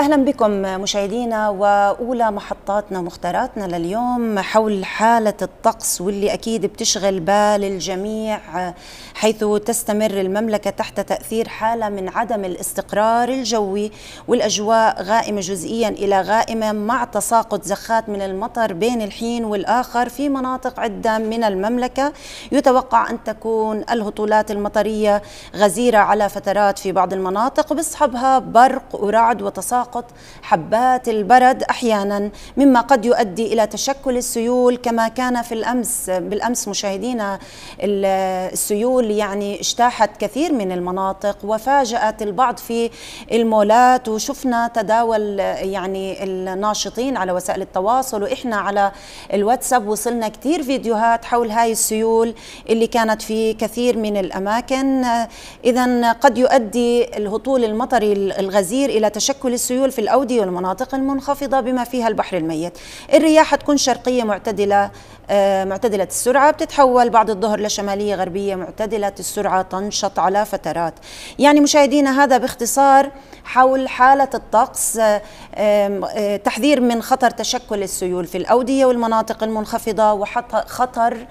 اهلا بكم مشاهدينا واولى محطاتنا ومختاراتنا لليوم حول حاله الطقس واللي اكيد بتشغل بال الجميع حيث تستمر المملكه تحت تاثير حاله من عدم الاستقرار الجوي والاجواء غائمه جزئيا الى غائمه مع تساقط زخات من المطر بين الحين والاخر في مناطق عده من المملكه يتوقع ان تكون الهطولات المطريه غزيره على فترات في بعض المناطق بيصحبها برق ورعد وتساقط تساقط حبات البرد أحيانا مما قد يؤدي إلى تشكل السيول كما كان في الأمس بالأمس مشاهدينا السيول يعني اجتاحت كثير من المناطق وفاجأت البعض في المولات وشفنا تداول يعني الناشطين على وسائل التواصل وإحنا على الواتساب وصلنا كثير فيديوهات حول هاي السيول اللي كانت في كثير من الأماكن إذا قد يؤدي الهطول المطري الغزير إلى تشكل السيول السيول في الأودية والمناطق المنخفضة بما فيها البحر الميت الرياح تكون شرقية معتدلة آه، معتدلة السرعة بتتحول بعد الظهر لشمالية غربية معتدلة السرعة تنشط على فترات يعني مشاهدينا هذا باختصار حول حالة الطقس آه، آه، تحذير من خطر تشكل السيول في الأودية والمناطق المنخفضة وخطر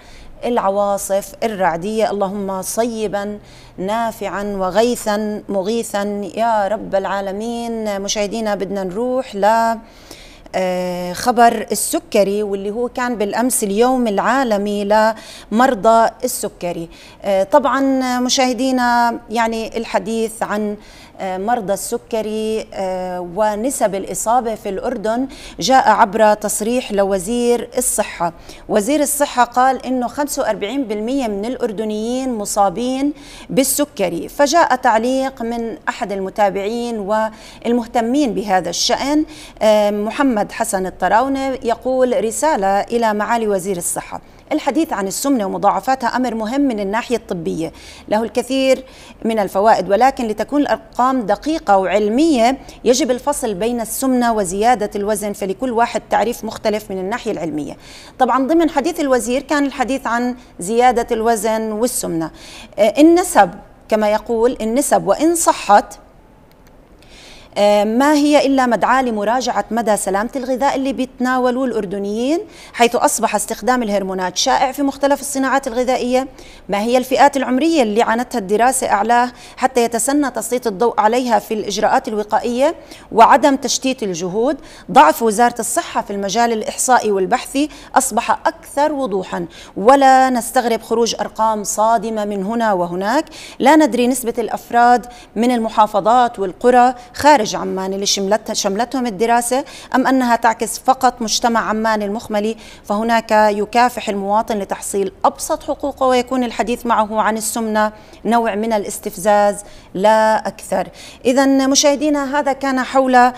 العواصف الرعدية اللهم صيبا نافعا وغيثا مغيثا يا رب العالمين مشاهدينا بدنا نروح ل آه، خبر السكري واللي هو كان بالامس اليوم العالمي لمرضى السكري آه، طبعا مشاهدينا يعني الحديث عن آه، مرضى السكري آه، ونسب الإصابة في الأردن جاء عبر تصريح لوزير الصحة وزير الصحة قال أنه 45% من الأردنيين مصابين بالسكري فجاء تعليق من أحد المتابعين والمهتمين بهذا الشأن آه، محمد حسن الطراونة يقول رسالة إلى معالي وزير الصحة الحديث عن السمنة ومضاعفاتها أمر مهم من الناحية الطبية له الكثير من الفوائد ولكن لتكون الأرقام دقيقة وعلمية يجب الفصل بين السمنة وزيادة الوزن فلكل واحد تعريف مختلف من الناحية العلمية طبعا ضمن حديث الوزير كان الحديث عن زيادة الوزن والسمنة آه، النسب كما يقول النسب وإن صحت آه، ما هي إلا مدعاة لمراجعة مدى سلامة الغذاء اللي بيتناولوه الأردنيين حيث أصبح استخدام الهرمونات شائع في مختلف الصناعات الغذائية ما هي الفئات العمرية اللي عانتها الدراسة أعلاه حتى يتسنى تسليط الضوء عليها في الإجراءات الوقائية وعدم تشتيت الجهود ضعف وزارة الصحة في المجال الإحصائي والبحثي أصبح أكثر وضوحا ولا نستغرب خروج أرقام صادمة من هنا وهناك لا ندري نسبة الأفراد من المحافظات والقرى خارج خارج عمان اللي شملت شملتهم الدراسة أم أنها تعكس فقط مجتمع عمان المخملي فهناك يكافح المواطن لتحصيل أبسط حقوقه ويكون الحديث معه عن السمنة نوع من الاستفزاز لا أكثر إذا مشاهدينا هذا كان حول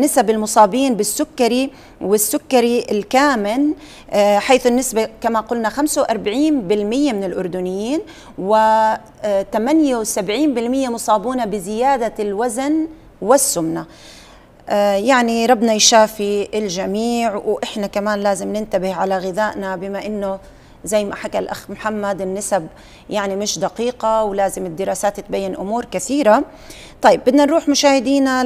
نسب المصابين بالسكري والسكري الكامن آه، حيث النسبة كما قلنا 45% من الأردنيين و 78% آه، مصابون بزيادة الوزن والسمنة آه، يعني ربنا يشافي الجميع وإحنا كمان لازم ننتبه على غذائنا بما أنه زي ما حكى الأخ محمد النسب يعني مش دقيقة ولازم الدراسات تبين أمور كثيرة طيب بدنا نروح مشاهدينا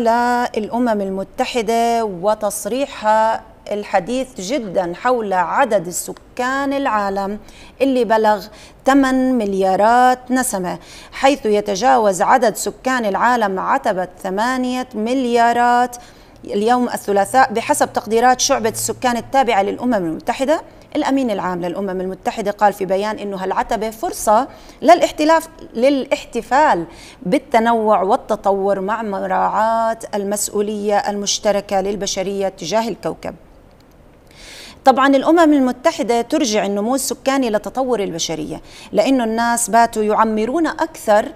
للأمم المتحدة وتصريحها الحديث جدا حول عدد السكان العالم اللي بلغ 8 مليارات نسمة حيث يتجاوز عدد سكان العالم عتبة 8 مليارات اليوم الثلاثاء بحسب تقديرات شعبة السكان التابعة للأمم المتحدة الأمين العام للأمم المتحدة قال في بيان أنه هالعتبة فرصة للاحتلاف للاحتفال بالتنوع والتطور مع مراعاة المسؤولية المشتركة للبشرية تجاه الكوكب طبعا الأمم المتحدة ترجع النمو السكاني لتطور البشرية لأنه الناس باتوا يعمرون أكثر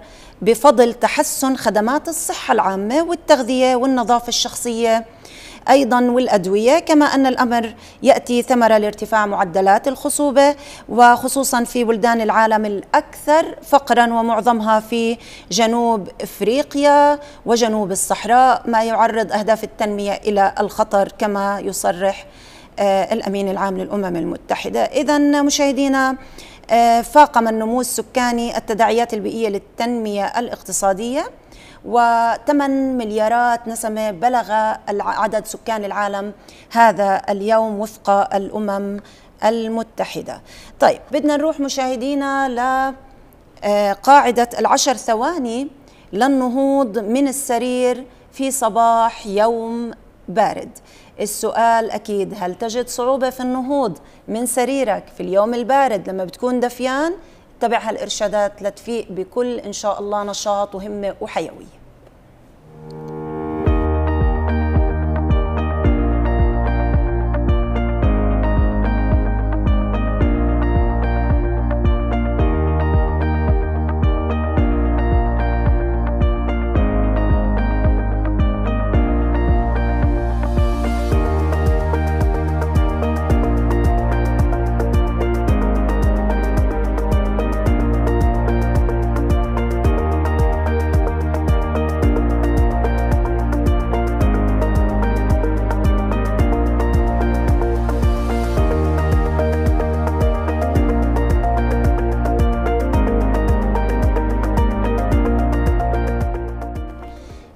بفضل تحسن خدمات الصحة العامة والتغذية والنظافة الشخصية ايضا والادويه كما ان الامر ياتي ثمره لارتفاع معدلات الخصوبه وخصوصا في بلدان العالم الاكثر فقرا ومعظمها في جنوب افريقيا وجنوب الصحراء ما يعرض اهداف التنميه الى الخطر كما يصرح آه، الأمين العام للأمم المتحدة إذا مشاهدينا آه، فاقم النمو السكاني التداعيات البيئية للتنمية الاقتصادية و8 مليارات نسمة بلغ عدد سكان العالم هذا اليوم وفق الأمم المتحدة طيب بدنا نروح مشاهدينا لقاعدة آه، العشر ثواني للنهوض من السرير في صباح يوم بارد السؤال أكيد هل تجد صعوبة في النهوض من سريرك في اليوم البارد لما بتكون دفيان اتبع هالإرشادات لتفيق بكل إن شاء الله نشاط وهمة وحيوية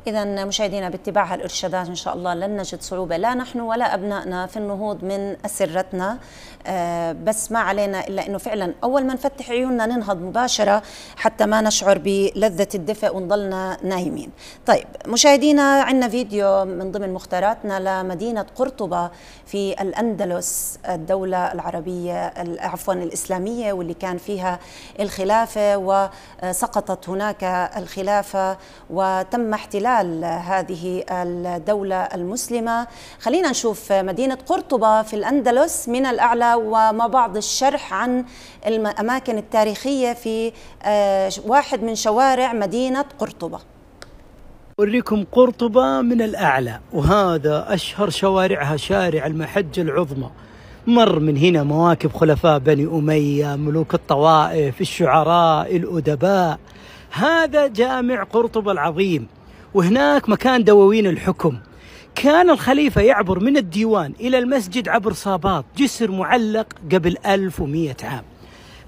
إذا مشاهدينا باتباع هالإرشادات إن شاء الله لن نجد صعوبة لا نحن ولا أبنائنا في النهوض من أسرتنا آه، بس ما علينا إلا أنه فعلا أول ما نفتح عيوننا ننهض مباشرة حتى ما نشعر بلذة الدفء ونضلنا نايمين طيب مشاهدينا عندنا فيديو من ضمن مختاراتنا لمدينة قرطبة في الأندلس الدولة العربية عفوا الإسلامية واللي كان فيها الخلافة وسقطت هناك الخلافة وتم احتلال خلال هذه الدولة المسلمة خلينا نشوف مدينة قرطبة في الأندلس من الأعلى وما بعض الشرح عن الأماكن التاريخية في آه، واحد من شوارع مدينة قرطبة أوريكم قرطبة من الأعلى وهذا أشهر شوارعها شارع المحجة العظمى مر من هنا مواكب خلفاء بني أمية ملوك الطوائف الشعراء الأدباء هذا جامع قرطبة العظيم وهناك مكان دواوين الحكم كان الخليفة يعبر من الديوان إلى المسجد عبر صابات جسر معلق قبل 1100 عام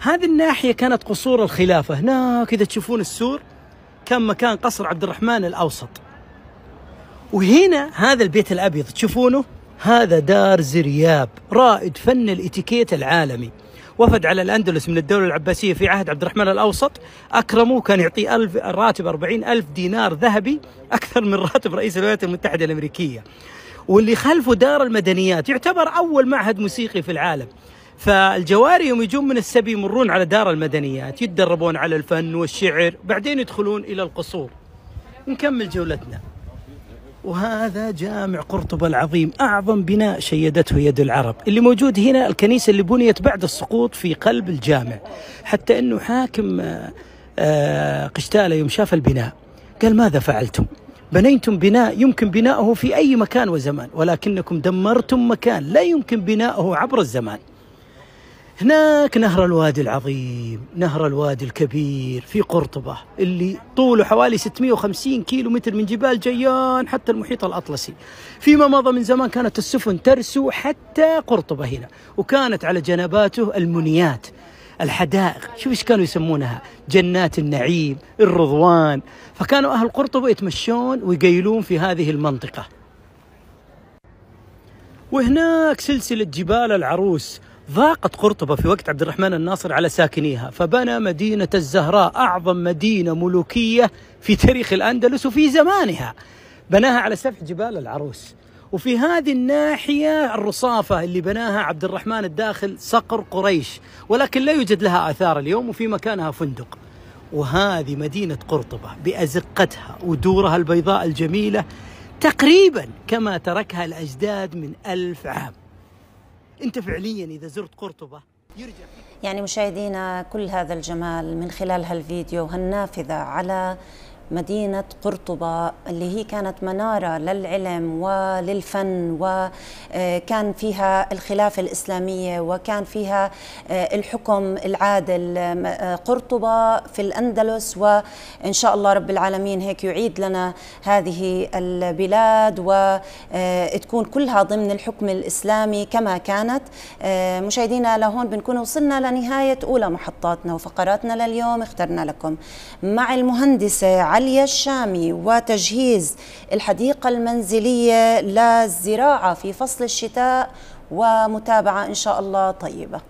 هذه الناحية كانت قصور الخلافة هناك إذا تشوفون السور كان مكان قصر عبد الرحمن الأوسط وهنا هذا البيت الأبيض تشوفونه هذا دار زرياب رائد فن الاتيكيت العالمي وفد على الأندلس من الدولة العباسية في عهد عبد الرحمن الأوسط أكرمه كان يعطيه ألف راتب أربعين ألف دينار ذهبي أكثر من راتب رئيس الولايات المتحدة الأمريكية واللي خلفه دار المدنيات يعتبر أول معهد موسيقي في العالم فالجواري يوم يجون من السبي يمرون على دار المدنيات يتدربون على الفن والشعر بعدين يدخلون إلى القصور نكمل جولتنا وهذا جامع قرطبة العظيم أعظم بناء شيدته يد العرب اللي موجود هنا الكنيسة اللي بنيت بعد السقوط في قلب الجامع حتى أنه حاكم آه، آه، قشتالة يوم شاف البناء قال ماذا فعلتم بنيتم بناء يمكن بناؤه في أي مكان وزمان ولكنكم دمرتم مكان لا يمكن بناؤه عبر الزمان هناك نهر الوادي العظيم نهر الوادي الكبير في قرطبة اللي طوله حوالي 650 كيلو متر من جبال جيان حتى المحيط الأطلسي فيما مضى من زمان كانت السفن ترسو حتى قرطبة هنا وكانت على جنباته المنيات الحدائق شوف ايش كانوا يسمونها جنات النعيم الرضوان فكانوا أهل قرطبة يتمشون ويقيلون في هذه المنطقة وهناك سلسلة جبال العروس ضاقت قرطبة في وقت عبد الرحمن الناصر على ساكنيها فبنى مدينة الزهراء أعظم مدينة ملوكية في تاريخ الأندلس وفي زمانها بناها على سفح جبال العروس وفي هذه الناحية الرصافة اللي بناها عبد الرحمن الداخل صقر قريش ولكن لا يوجد لها آثار اليوم وفي مكانها فندق وهذه مدينة قرطبة بأزقتها ودورها البيضاء الجميلة تقريبا كما تركها الأجداد من ألف عام انت فعليا اذا زرت قرطبه يرجع يعني مشاهدينا كل هذا الجمال من خلال هالفيديو هالنافذه على مدينة قرطبة اللي هي كانت منارة للعلم وللفن وكان آه، فيها الخلافة الإسلامية وكان فيها آه، الحكم العادل آه، قرطبة في الأندلس وإن شاء الله رب العالمين هيك يعيد لنا هذه البلاد وتكون كلها ضمن الحكم الإسلامي كما كانت مشاهدينا لهون بنكون وصلنا لنهاية أولى محطاتنا وفقراتنا لليوم اخترنا لكم مع المهندسة علي عليا الشامي وتجهيز الحديقة المنزلية للزراعة في فصل الشتاء ومتابعة إن شاء الله طيبة